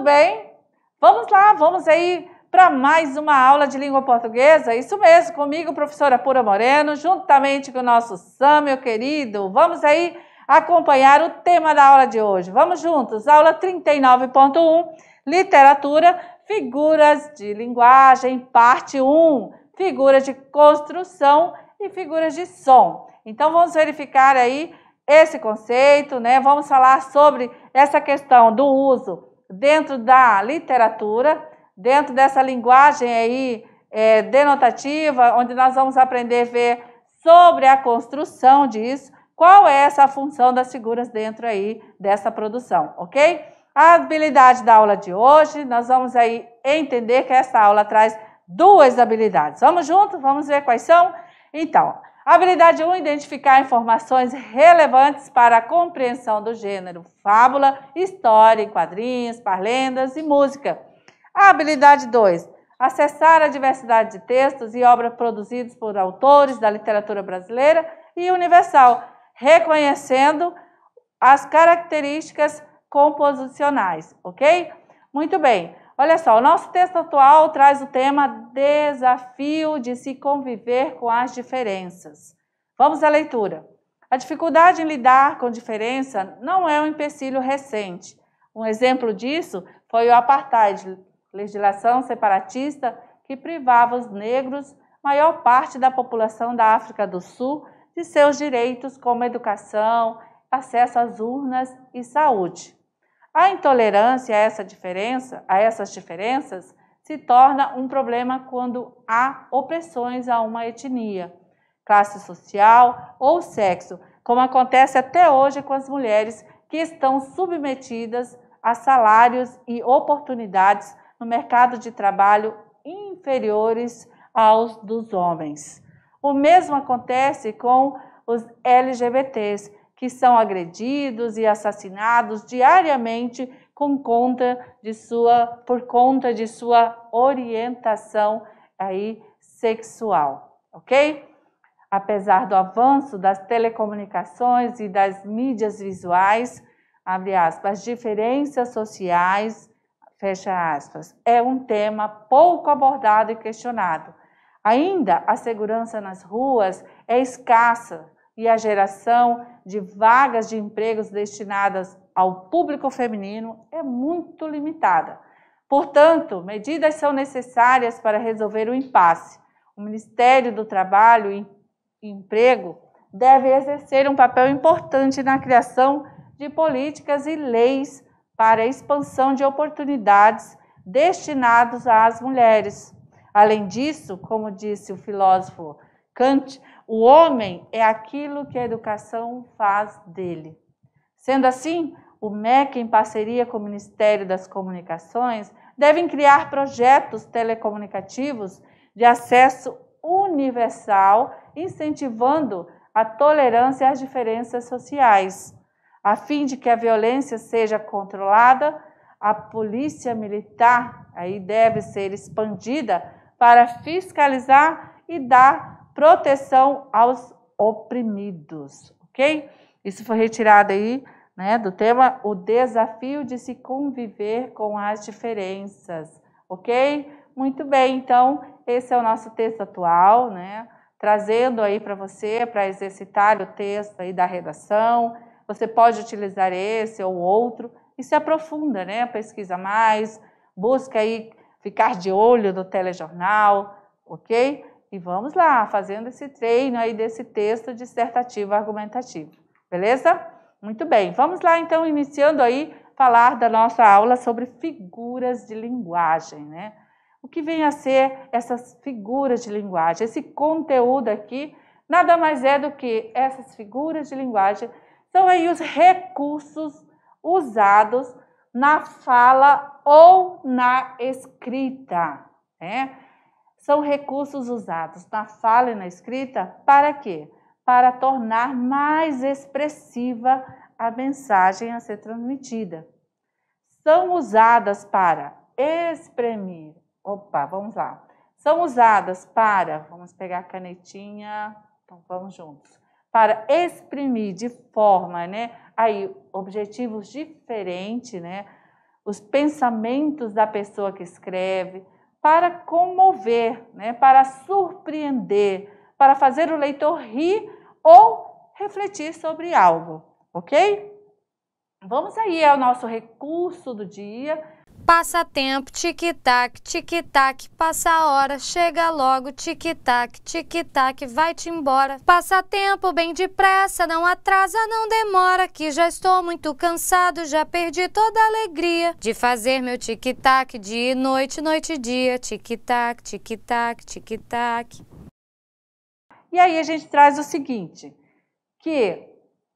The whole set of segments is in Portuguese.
Tudo bem? Vamos lá, vamos aí para mais uma aula de língua portuguesa. Isso mesmo, comigo, professora Pura Moreno, juntamente com o nosso Sam, meu querido. Vamos aí acompanhar o tema da aula de hoje. Vamos juntos. Aula 39.1, literatura, figuras de linguagem, parte 1, figuras de construção e figuras de som. Então vamos verificar aí esse conceito, né? Vamos falar sobre essa questão do uso dentro da literatura, dentro dessa linguagem aí é, denotativa, onde nós vamos aprender a ver sobre a construção disso, qual é essa função das figuras dentro aí dessa produção, ok? A habilidade da aula de hoje, nós vamos aí entender que essa aula traz duas habilidades. Vamos junto? Vamos ver quais são? Então, Habilidade 1, identificar informações relevantes para a compreensão do gênero fábula, história, quadrinhos, parlendas e música. Habilidade 2, acessar a diversidade de textos e obras produzidos por autores da literatura brasileira e universal, reconhecendo as características composicionais, ok? Muito bem. Olha só, o nosso texto atual traz o tema desafio de se conviver com as diferenças. Vamos à leitura. A dificuldade em lidar com diferença não é um empecilho recente. Um exemplo disso foi o apartheid, legislação separatista que privava os negros, maior parte da população da África do Sul, de seus direitos como educação, acesso às urnas e saúde. A intolerância a essa diferença, a essas diferenças, se torna um problema quando há opressões a uma etnia, classe social ou sexo, como acontece até hoje com as mulheres que estão submetidas a salários e oportunidades no mercado de trabalho inferiores aos dos homens. O mesmo acontece com os LGBTs, que são agredidos e assassinados diariamente com conta de sua, por conta de sua orientação aí sexual, ok? Apesar do avanço das telecomunicações e das mídias visuais, abre aspas, diferenças sociais, fecha aspas, é um tema pouco abordado e questionado. Ainda a segurança nas ruas é escassa, e a geração de vagas de empregos destinadas ao público feminino é muito limitada. Portanto, medidas são necessárias para resolver o impasse. O Ministério do Trabalho e Emprego deve exercer um papel importante na criação de políticas e leis para a expansão de oportunidades destinados às mulheres. Além disso, como disse o filósofo Kant, o homem é aquilo que a educação faz dele. Sendo assim, o MEC, em parceria com o Ministério das Comunicações, devem criar projetos telecomunicativos de acesso universal, incentivando a tolerância às diferenças sociais, a fim de que a violência seja controlada. A polícia militar aí deve ser expandida para fiscalizar e dar proteção aos oprimidos, ok? Isso foi retirado aí né, do tema o desafio de se conviver com as diferenças, ok? Muito bem, então esse é o nosso texto atual, né? Trazendo aí para você, para exercitar o texto aí da redação. Você pode utilizar esse ou outro e se aprofunda, né? Pesquisa mais, busca aí ficar de olho no telejornal, ok? e vamos lá, fazendo esse treino aí desse texto dissertativo argumentativo, beleza? Muito bem, vamos lá então, iniciando aí, falar da nossa aula sobre figuras de linguagem, né? O que vem a ser essas figuras de linguagem? Esse conteúdo aqui nada mais é do que essas figuras de linguagem são aí os recursos usados na fala ou na escrita, né? São recursos usados na fala e na escrita para quê? Para tornar mais expressiva a mensagem a ser transmitida. São usadas para exprimir. Opa, vamos lá. São usadas para, vamos pegar a canetinha, então vamos juntos. Para exprimir de forma, né? Aí, objetivos diferentes, né? Os pensamentos da pessoa que escreve, para comover, né, para surpreender, para fazer o leitor rir ou refletir sobre algo, ok? Vamos aí ao nosso recurso do dia, Passa tempo, tic-tac, tic-tac, passa a hora, chega logo, tic-tac, tic-tac, vai-te embora. Passa tempo bem depressa, não atrasa, não demora, que já estou muito cansado, já perdi toda a alegria de fazer meu tic-tac dia e noite, noite e dia, tic-tac, tic-tac, tic-tac. E aí a gente traz o seguinte, que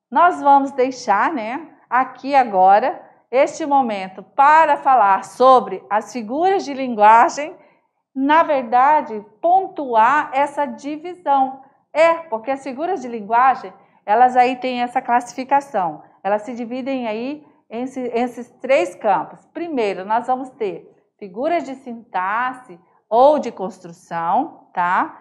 nós vamos deixar, né, aqui agora este momento para falar sobre as figuras de linguagem, na verdade, pontuar essa divisão. É, porque as figuras de linguagem, elas aí têm essa classificação. Elas se dividem aí em esses três campos. Primeiro, nós vamos ter figuras de sintaxe ou de construção, tá?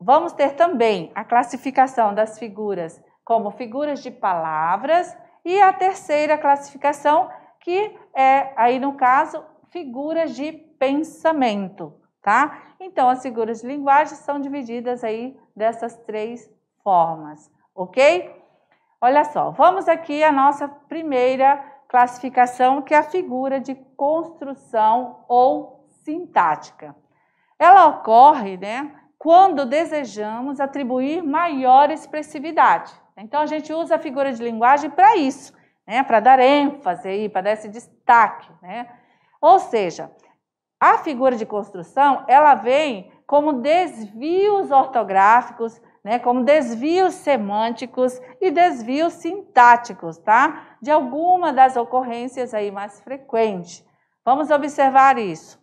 Vamos ter também a classificação das figuras como figuras de palavras e a terceira classificação, que é, aí no caso, figuras de pensamento, tá? Então, as figuras de linguagem são divididas aí dessas três formas, ok? Olha só, vamos aqui à nossa primeira classificação, que é a figura de construção ou sintática. Ela ocorre, né, quando desejamos atribuir maior expressividade então a gente usa a figura de linguagem para isso, né? para dar ênfase, para dar esse destaque. Né? Ou seja, a figura de construção ela vem como desvios ortográficos, né? como desvios semânticos e desvios sintáticos, tá? De alguma das ocorrências aí mais frequentes. Vamos observar isso.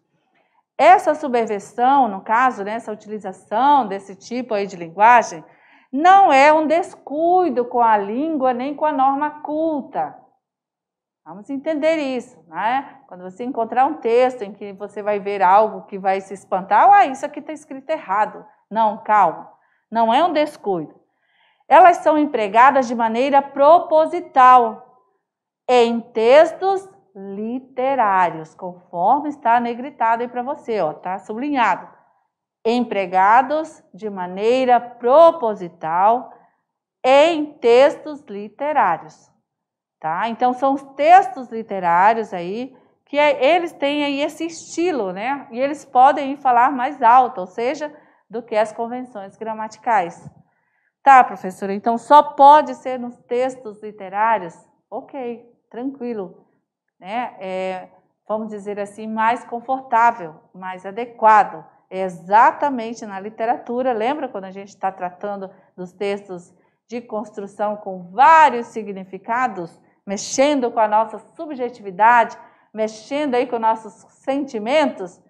Essa subversão, no caso, né, essa utilização desse tipo aí de linguagem, não é um descuido com a língua nem com a norma culta. Vamos entender isso, né? Quando você encontrar um texto em que você vai ver algo que vai se espantar, ah, isso aqui está escrito errado. Não, calma. Não é um descuido. Elas são empregadas de maneira proposital em textos literários, conforme está negritado aí para você, ó, tá sublinhado empregados de maneira proposital em textos literários, tá? Então são os textos literários aí que é, eles têm aí esse estilo, né? E eles podem falar mais alto, ou seja, do que as convenções gramaticais. Tá, professora, então só pode ser nos textos literários? Ok, tranquilo. Né? É, vamos dizer assim, mais confortável, mais adequado exatamente na literatura. Lembra quando a gente está tratando dos textos de construção com vários significados, mexendo com a nossa subjetividade, mexendo aí com nossos sentimentos?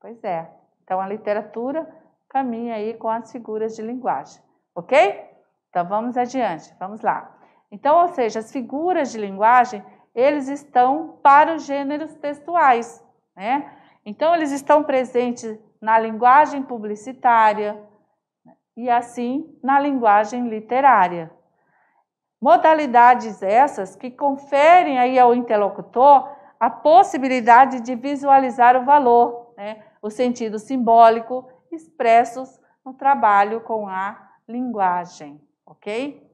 Pois é. Então a literatura caminha aí com as figuras de linguagem, ok? Então vamos adiante, vamos lá. Então, ou seja, as figuras de linguagem, eles estão para os gêneros textuais, né? Então eles estão presentes na linguagem publicitária né, e assim na linguagem literária. Modalidades essas que conferem aí ao interlocutor a possibilidade de visualizar o valor, né, o sentido simbólico expressos no trabalho com a linguagem, ok?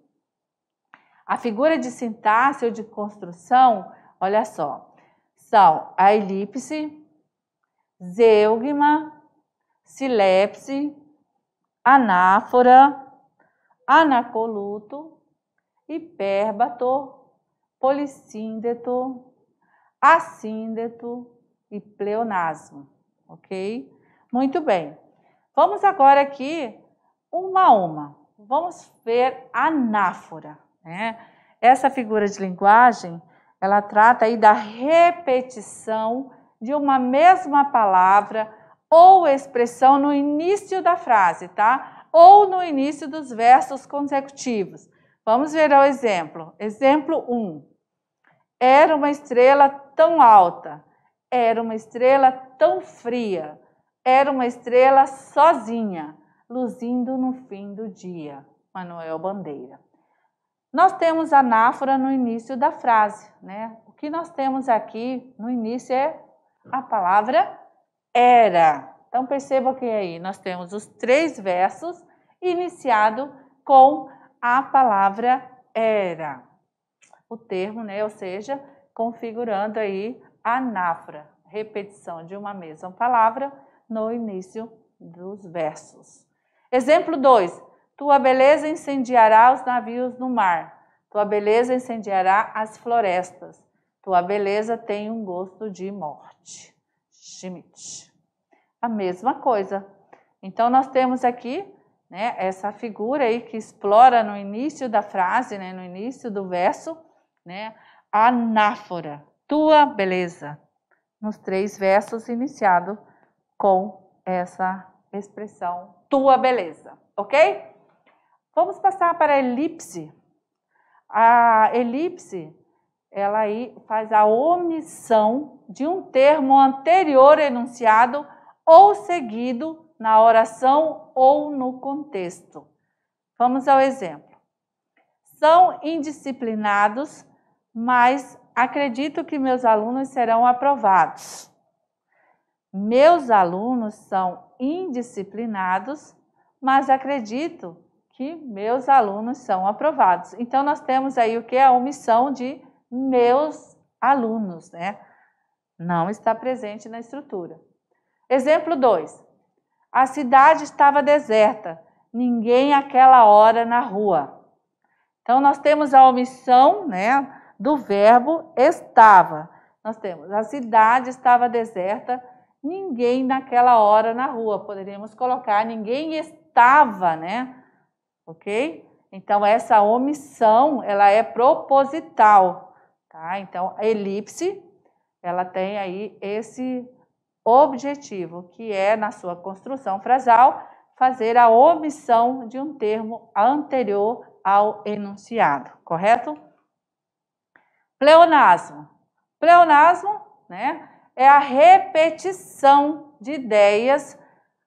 A figura de sintaxe ou de construção, olha só, são a elipse, zeugma, silepse, anáfora, anacoluto, hiperbato, policíndeto, assíndeto e pleonasmo, ok? Muito bem. Vamos agora aqui uma a uma. Vamos ver anáfora, né? Essa figura de linguagem, ela trata aí da repetição de uma mesma palavra ou expressão no início da frase, tá? Ou no início dos versos consecutivos. Vamos ver o exemplo. Exemplo 1. Era uma estrela tão alta, era uma estrela tão fria, era uma estrela sozinha, luzindo no fim do dia. Manuel Bandeira. Nós temos anáfora no início da frase, né? O que nós temos aqui no início é a palavra era. Então perceba que aí nós temos os três versos iniciado com a palavra era. O termo, né? Ou seja, configurando aí anáfora, repetição de uma mesma palavra no início dos versos. Exemplo 2. Tua beleza incendiará os navios no mar. Tua beleza incendiará as florestas. Tua beleza tem um gosto de morte. Schmidt. A mesma coisa. Então, nós temos aqui né, essa figura aí que explora no início da frase, né, no início do verso, né, a anáfora, tua beleza, nos três versos iniciado com essa expressão, tua beleza, ok? Vamos passar para a elipse. A elipse ela aí faz a omissão de um termo anterior enunciado ou seguido na oração ou no contexto. Vamos ao exemplo. São indisciplinados, mas acredito que meus alunos serão aprovados. Meus alunos são indisciplinados, mas acredito que meus alunos são aprovados. Então, nós temos aí o que? A omissão de meus alunos, né? Não está presente na estrutura. Exemplo 2. A cidade estava deserta, ninguém aquela hora na rua. Então nós temos a omissão, né, do verbo estava. Nós temos a cidade estava deserta, ninguém naquela hora na rua. Poderíamos colocar ninguém estava, né? OK? Então essa omissão, ela é proposital. Tá? Então, a elipse, ela tem aí esse objetivo, que é, na sua construção frasal, fazer a omissão de um termo anterior ao enunciado, correto? Pleonasmo. Pleonasmo né, é a repetição de ideias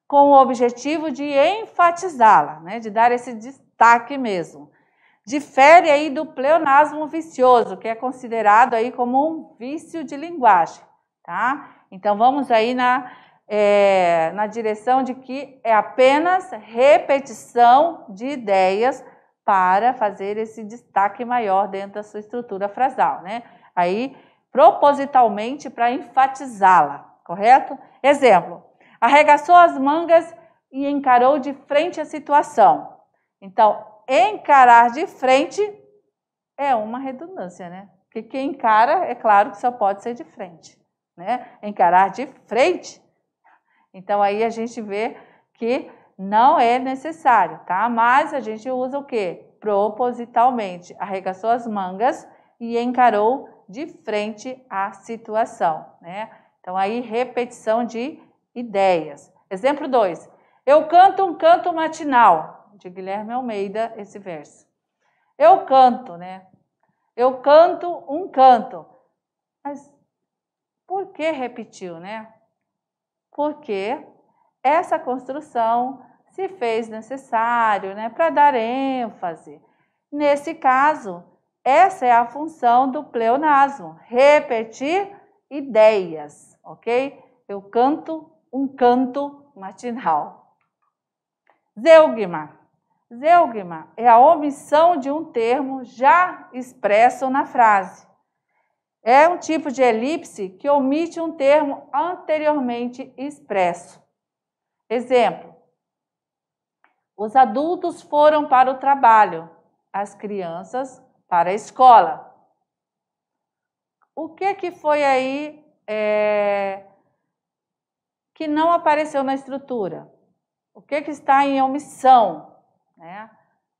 com o objetivo de enfatizá-la, né, de dar esse destaque mesmo difere aí do pleonasmo vicioso, que é considerado aí como um vício de linguagem, tá? Então vamos aí na, é, na direção de que é apenas repetição de ideias para fazer esse destaque maior dentro da sua estrutura frasal, né? Aí propositalmente para enfatizá-la, correto? Exemplo: arregaçou as mangas e encarou de frente a situação. Então, encarar de frente é uma redundância, né? Porque quem encara, é claro que só pode ser de frente, né? Encarar de frente. Então aí a gente vê que não é necessário, tá? Mas a gente usa o quê? Propositalmente. Arregaçou as mangas e encarou de frente a situação, né? Então aí repetição de ideias. Exemplo 2. Eu canto um canto matinal de Guilherme Almeida, esse verso. Eu canto, né? Eu canto um canto. Mas por que repetiu, né? Porque essa construção se fez necessário, né, para dar ênfase. Nesse caso, essa é a função do pleonasmo, repetir ideias, ok? Eu canto um canto matinal. Zeugma. Zeugma é a omissão de um termo já expresso na frase. É um tipo de elipse que omite um termo anteriormente expresso. Exemplo: Os adultos foram para o trabalho, as crianças para a escola. O que que foi aí é, que não apareceu na estrutura? O que que está em omissão? né?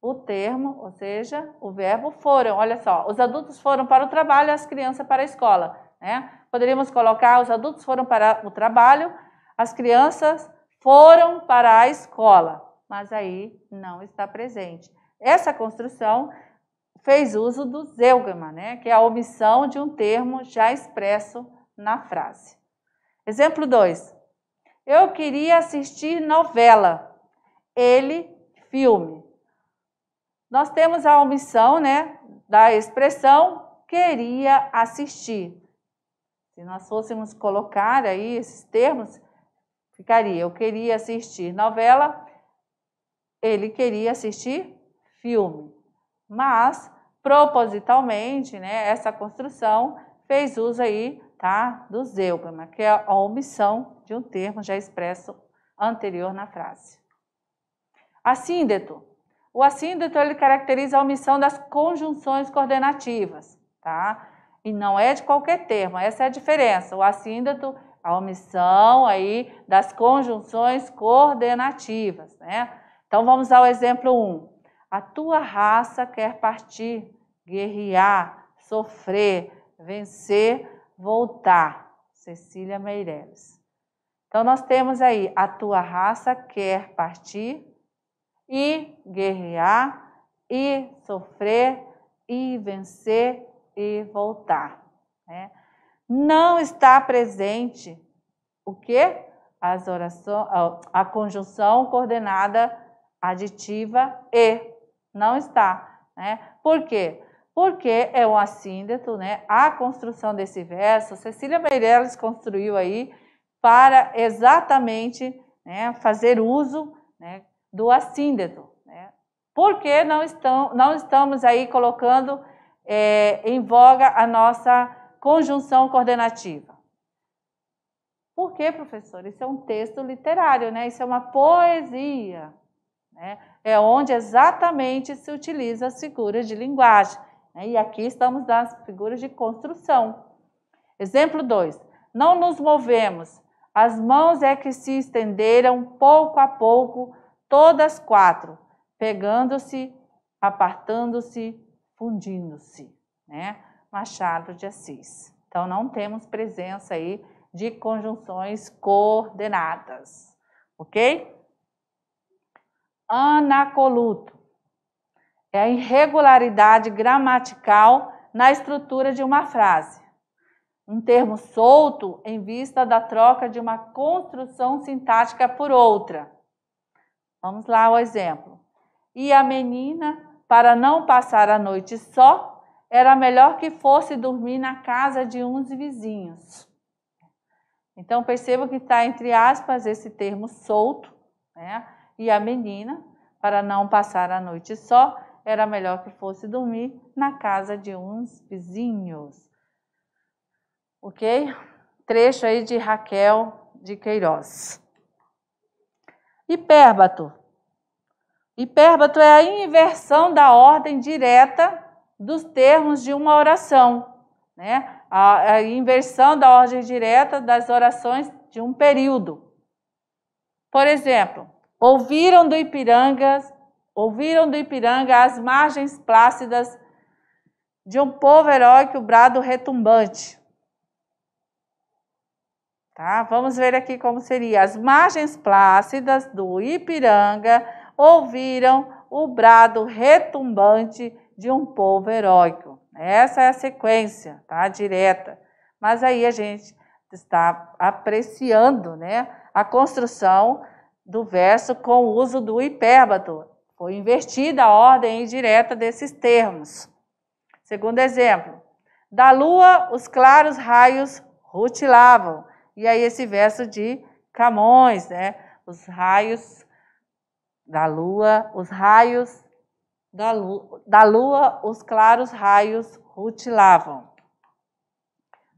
O termo, ou seja, o verbo foram. Olha só, os adultos foram para o trabalho, as crianças para a escola, né? Poderíamos colocar os adultos foram para o trabalho, as crianças foram para a escola, mas aí não está presente. Essa construção fez uso do zeugma, né? Que é a omissão de um termo já expresso na frase. Exemplo 2. Eu queria assistir novela. Ele filme. Nós temos a omissão né, da expressão queria assistir. Se nós fôssemos colocar aí esses termos, ficaria eu queria assistir novela, ele queria assistir filme. Mas propositalmente, né, essa construção fez uso aí, tá, do zeugma, que é a omissão de um termo já expresso anterior na frase. Assíndeto. O assíndeto ele caracteriza a omissão das conjunções coordenativas, tá? E não é de qualquer termo, essa é a diferença. O assíndeto, a omissão aí das conjunções coordenativas, né? Então vamos ao exemplo 1. Um. A tua raça quer partir, guerrear, sofrer, vencer, voltar. Cecília Meireles. Então nós temos aí a tua raça quer partir, e guerrear, e sofrer, e vencer, e voltar. Né? Não está presente o que? As orações, a conjunção coordenada aditiva e não está. Né? Por quê? Porque é um assíndeto, né? A construção desse verso, Cecília Meirelles construiu aí para exatamente né, fazer uso né, do assíndeto. Né? Por que não, estão, não estamos aí colocando é, em voga a nossa conjunção coordenativa? Por que, professor? Isso é um texto literário, né? isso é uma poesia. Né? É onde exatamente se utiliza as figuras de linguagem. Né? E aqui estamos nas figuras de construção. Exemplo 2. Não nos movemos, as mãos é que se estenderam pouco a pouco todas quatro, pegando-se, apartando-se, fundindo-se, né? Machado de Assis. Então, não temos presença aí de conjunções coordenadas, ok? Anacoluto é a irregularidade gramatical na estrutura de uma frase. Um termo solto em vista da troca de uma construção sintática por outra Vamos lá ao exemplo. E a menina, para não passar a noite só, era melhor que fosse dormir na casa de uns vizinhos. Então perceba que está entre aspas esse termo solto, né? E a menina, para não passar a noite só, era melhor que fosse dormir na casa de uns vizinhos. Ok? Trecho aí de Raquel de Queiroz hipérbato. Hipérbato é a inversão da ordem direta dos termos de uma oração, né? A, a inversão da ordem direta das orações de um período. Por exemplo, ouviram do Ipiranga, ouviram do Ipiranga as margens plácidas de um povo heróico brado retumbante. Tá? Vamos ver aqui como seria. As margens plácidas do Ipiranga ouviram o brado retumbante de um povo heróico. Essa é a sequência, tá? Direta. Mas aí a gente está apreciando, né, a construção do verso com o uso do hipérbato. Foi invertida a ordem indireta desses termos. Segundo exemplo, da lua os claros raios rutilavam, e aí esse verso de Camões, né? Os raios da lua, os raios da lua, da lua os claros raios rutilavam.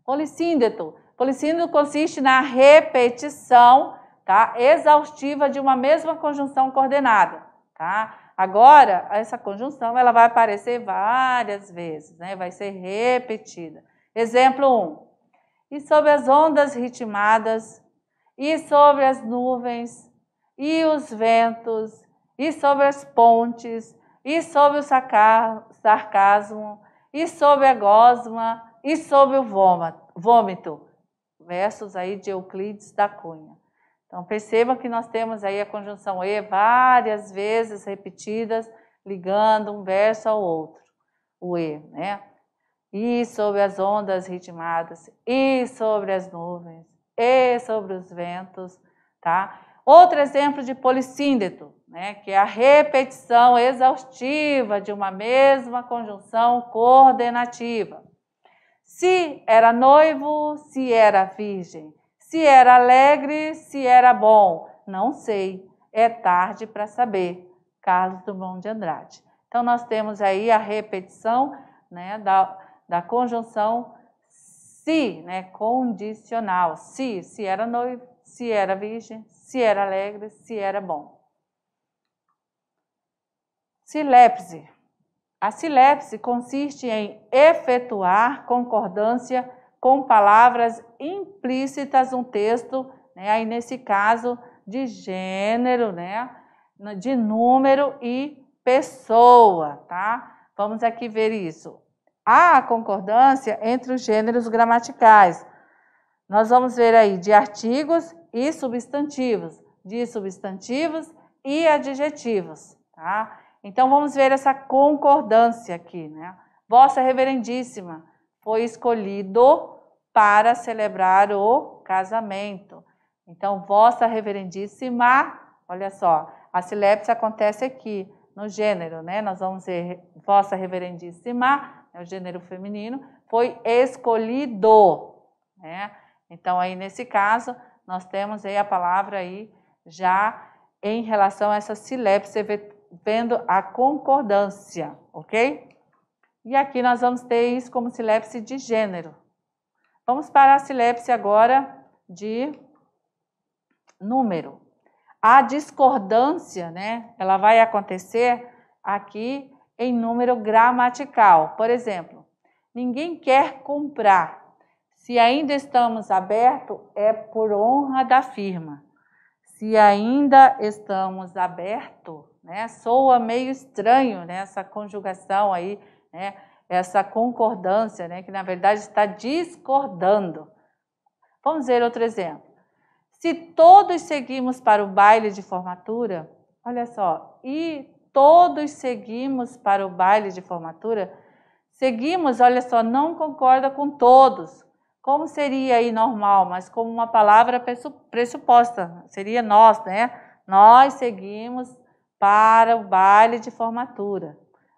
Polissíndeto. Polissíndeto consiste na repetição tá? exaustiva de uma mesma conjunção coordenada. Tá? Agora, essa conjunção ela vai aparecer várias vezes, né? vai ser repetida. Exemplo 1. Um, e sobre as ondas ritmadas, e sobre as nuvens, e os ventos, e sobre as pontes, e sobre o sarcasmo, e sobre a gosma, e sobre o vômito. Versos aí de Euclides da Cunha. Então perceba que nós temos aí a conjunção E várias vezes repetidas, ligando um verso ao outro, o E, né? e sobre as ondas ritmadas, e sobre as nuvens, e sobre os ventos, tá? Outro exemplo de polissíndeto, né, que é a repetição exaustiva de uma mesma conjunção coordenativa. Se era noivo, se era virgem, se era alegre, se era bom, não sei, é tarde para saber. Carlos Drummond de Andrade. Então, nós temos aí a repetição né, da, da conjunção se, né, condicional, se, se era noivo, se era virgem, se era alegre, se era bom. Silepse. A silepse consiste em efetuar concordância com palavras implícitas um texto, né, aí nesse caso de gênero, né, de número e pessoa, tá? Vamos aqui ver isso há concordância entre os gêneros gramaticais. Nós vamos ver aí de artigos e substantivos, de substantivos e adjetivos, tá? Então vamos ver essa concordância aqui, né? Vossa Reverendíssima foi escolhido para celebrar o casamento. Então, Vossa Reverendíssima, olha só, a silepse acontece aqui, no gênero, né? Nós vamos ver Vossa Reverendíssima é o gênero feminino, foi escolhido. Né? Então, aí nesse caso, nós temos aí a palavra aí já em relação a essa sílaba, vendo a concordância, ok? E aqui nós vamos ter isso como silepse de gênero. Vamos para a silepse agora de número. A discordância, né? Ela vai acontecer aqui em número gramatical. Por exemplo, ninguém quer comprar. Se ainda estamos aberto, é por honra da firma. Se ainda estamos aberto, né? Soa meio estranho né? essa conjugação aí, né? Essa concordância, né? Que na verdade está discordando. Vamos ver outro exemplo. Se todos seguimos para o baile de formatura, olha só, e todos seguimos para o baile de formatura, seguimos, olha só, não concorda com todos. Como seria aí normal, mas como uma palavra pressuposta, seria nós, né? Nós seguimos para o baile de formatura.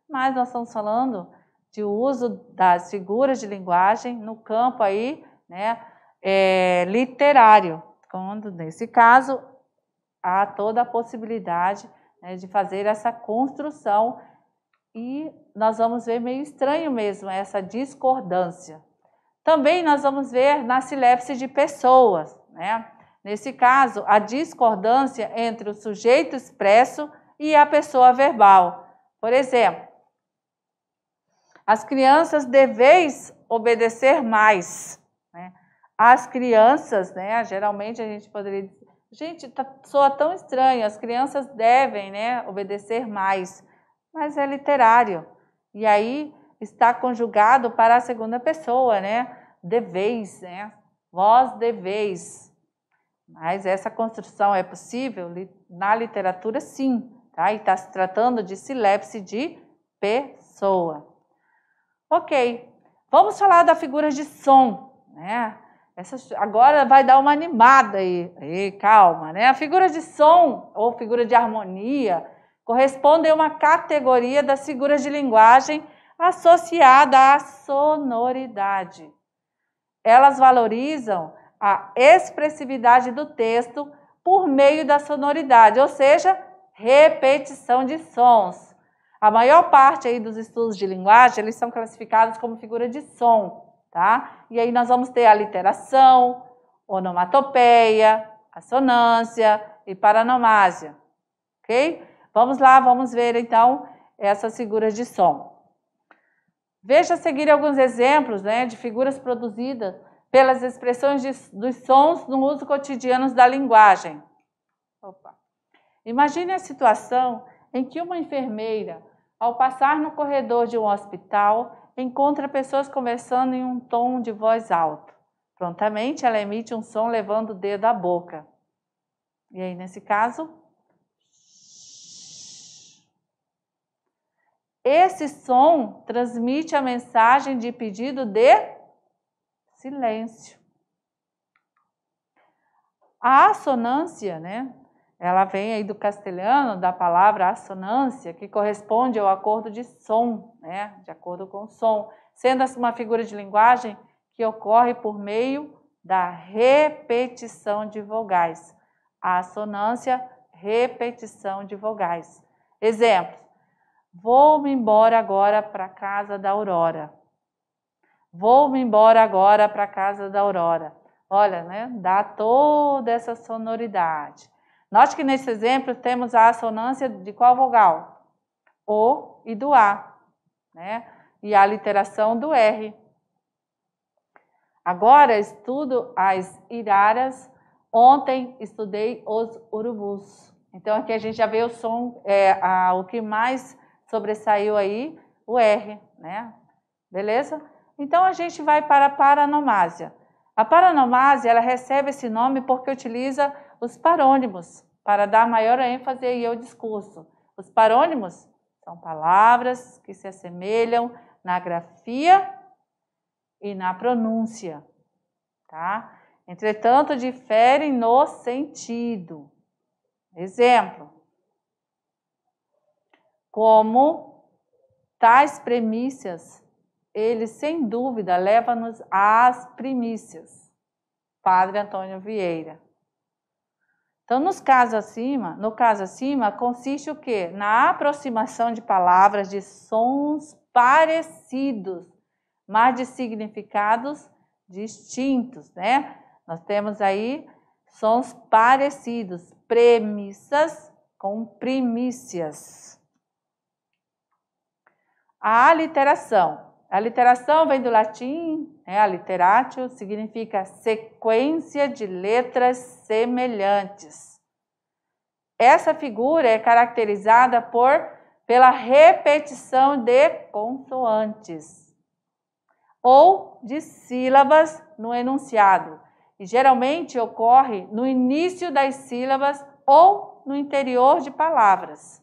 Mas nós estamos falando de uso das figuras de linguagem no campo aí, né, é, literário, quando nesse caso há toda a possibilidade de né, de fazer essa construção. E nós vamos ver meio estranho mesmo essa discordância. Também nós vamos ver na silepse de pessoas, né? Nesse caso, a discordância entre o sujeito expresso e a pessoa verbal. Por exemplo, as crianças deveis obedecer mais. Né? As crianças, né, geralmente a gente poderia Gente, tá, soa tão estranho, as crianças devem né, obedecer mais, mas é literário. E aí está conjugado para a segunda pessoa, né? Deveis, né? Vós deveis. Mas essa construção é possível na literatura, sim, tá? E está se tratando de silepse de pessoa. Ok, vamos falar da figura de som, né? Essa, agora vai dar uma animada aí. aí. Calma, né? A figura de som ou figura de harmonia corresponde a uma categoria das figuras de linguagem associada à sonoridade. Elas valorizam a expressividade do texto por meio da sonoridade, ou seja, repetição de sons. A maior parte aí dos estudos de linguagem, eles são classificados como figura de som tá? E aí nós vamos ter a literação, onomatopeia, assonância e paranomásia, ok? Vamos lá, vamos ver então essas figuras de som. Veja a seguir alguns exemplos né, de figuras produzidas pelas expressões de, dos sons no uso cotidiano da linguagem. Opa. Imagine a situação em que uma enfermeira, ao passar no corredor de um hospital, encontra pessoas conversando em um tom de voz alto. Prontamente ela emite um som levando o dedo à boca. E aí, nesse caso. Esse som transmite a mensagem de pedido de silêncio. A assonância, né? Ela vem aí do castelhano, da palavra assonância, que corresponde ao acordo de som, né? de acordo com o som, sendo essa assim uma figura de linguagem que ocorre por meio da repetição de vogais. A assonância, repetição de vogais. Exemplo: Vou-me embora agora para a casa da Aurora. Vou-me embora agora para a casa da Aurora. Olha, né? Dá toda essa sonoridade. Note que nesse exemplo temos a assonância de qual vogal? O e do A, né? E a literação do R. Agora estudo as iraras. Ontem estudei os urubus. Então aqui a gente já vê o som, é, a, o que mais sobressaiu aí, o R, né? Beleza? Então a gente vai para a paranomásia. A paranomásia ela recebe esse nome porque utiliza os parônimos, para dar maior ênfase aí ao discurso. Os parônimos são palavras que se assemelham na grafia e na pronúncia, tá? Entretanto, diferem no sentido. Exemplo: como tais premissas, ele sem dúvida leva-nos às primícias. Padre Antônio Vieira. Então, nos casos acima, no caso acima, consiste o quê? Na aproximação de palavras de sons parecidos, mas de significados distintos, né? Nós temos aí sons parecidos, premissas com primícias. A aliteração a literação vem do latim, né, a literatio, significa sequência de letras semelhantes. Essa figura é caracterizada por, pela repetição de consoantes ou de sílabas no enunciado, e geralmente ocorre no início das sílabas ou no interior de palavras.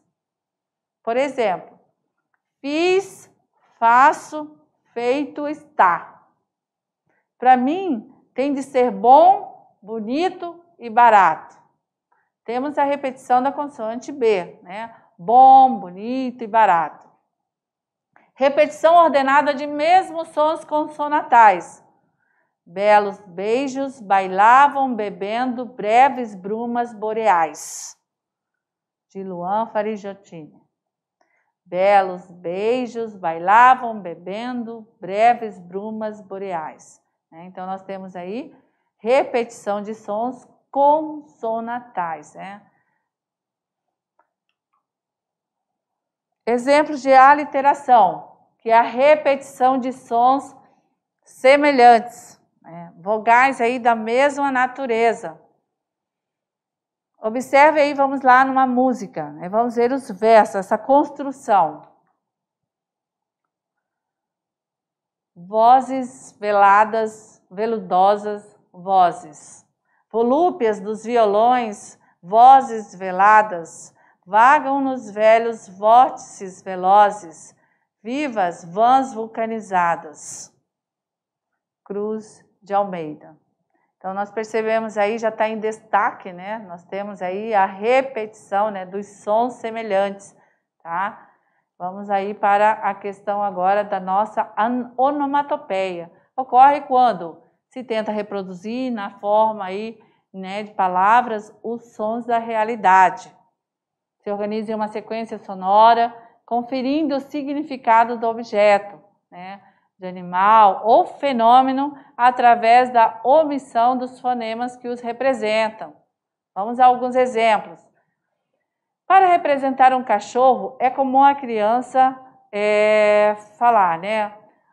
Por exemplo, fiz, faço, feito está. Para mim, tem de ser bom, bonito e barato. Temos a repetição da consoante B, né? Bom, bonito e barato. Repetição ordenada de mesmos sons consonatais. Belos beijos bailavam bebendo breves brumas boreais. De Luan Farijotini. Belos beijos bailavam bebendo breves brumas boreais. Né? Então, nós temos aí repetição de sons consonatais. Né? Exemplos de aliteração, que é a repetição de sons semelhantes, né? vogais aí da mesma natureza. Observe aí, vamos lá numa música, né? vamos ver os versos, essa construção. Vozes veladas, veludosas, vozes. Volúpias dos violões, vozes veladas, vagam nos velhos vórtices velozes, vivas vãs vulcanizadas. Cruz de Almeida. Então nós percebemos aí já está em destaque, né? Nós temos aí a repetição, né, dos sons semelhantes, tá? Vamos aí para a questão agora da nossa onomatopeia. Ocorre quando se tenta reproduzir na forma aí, né, de palavras os sons da realidade. Se organiza em uma sequência sonora, conferindo o significado do objeto, né? de animal ou fenômeno através da omissão dos fonemas que os representam. Vamos a alguns exemplos. Para representar um cachorro, é comum a criança é, falar, né?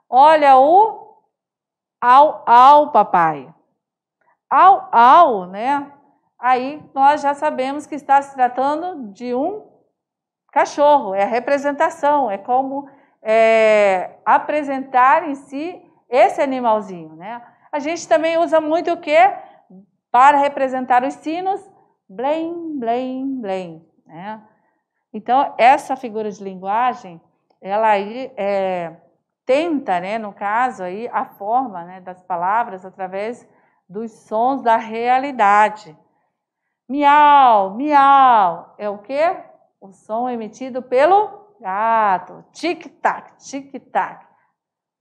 Olha o ao ao papai. Ao ao, né? Aí nós já sabemos que está se tratando de um cachorro, é a representação, é como é, apresentar em si esse animalzinho. Né? A gente também usa muito o que? Para representar os sinos, blém, blém, blém. Né? Então, essa figura de linguagem, ela aí é, tenta, né, no caso, aí, a forma né, das palavras através dos sons da realidade. Miau, miau é o quê? O som emitido pelo gato, tic-tac, tic-tac.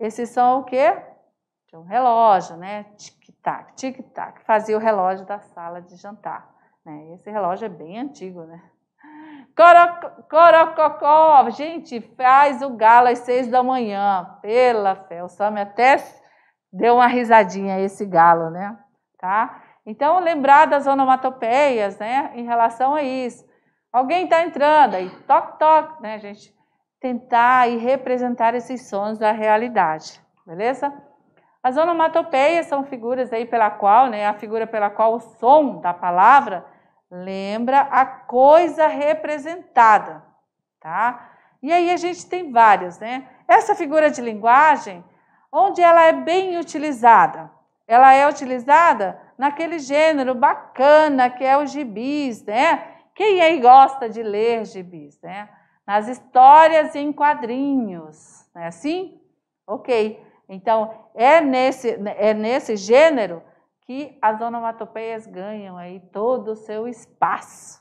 Esses são o quê? um relógio, né? Tic-tac, tic-tac. Fazia o relógio da sala de jantar. Né? Esse relógio é bem antigo, né? Corococó, gente, faz o galo às seis da manhã. Pela fé, o Sam até deu uma risadinha esse galo, né? Tá? Então, lembrar das onomatopeias, né? Em relação a isso. Alguém está entrando aí, toque, toque, né, gente? Tentar e representar esses sons da realidade, beleza? As onomatopeias são figuras aí pela qual, né, a figura pela qual o som da palavra lembra a coisa representada, tá? E aí a gente tem várias, né? Essa figura de linguagem, onde ela é bem utilizada? Ela é utilizada naquele gênero bacana que é o gibis, né? Quem aí gosta de ler gibis, né? Nas histórias em quadrinhos, não é assim? Ok. Então, é nesse, é nesse gênero que as onomatopeias ganham aí todo o seu espaço.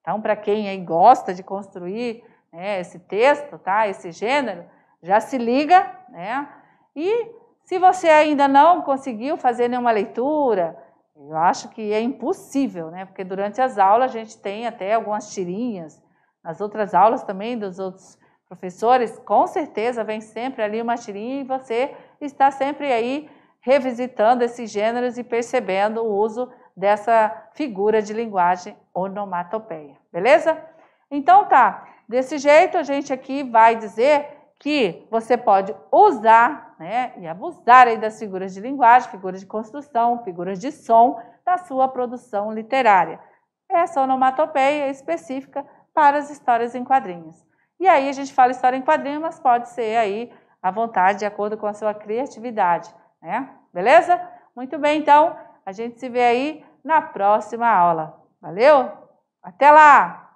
Então, para quem aí gosta de construir né, esse texto, tá? Esse gênero, já se liga, né? E se você ainda não conseguiu fazer nenhuma leitura, eu acho que é impossível, né? Porque durante as aulas a gente tem até algumas tirinhas, nas outras aulas também dos outros professores, com certeza vem sempre ali uma tirinha e você está sempre aí revisitando esses gêneros e percebendo o uso dessa figura de linguagem onomatopeia, beleza? Então tá, desse jeito a gente aqui vai dizer que você pode usar né, e abusar aí das figuras de linguagem, figuras de construção, figuras de som da sua produção literária. Essa onomatopeia é específica para as histórias em quadrinhos. E aí a gente fala história em quadrinhos, mas pode ser aí à vontade, de acordo com a sua criatividade, né? Beleza? Muito bem, então, a gente se vê aí na próxima aula. Valeu? Até lá!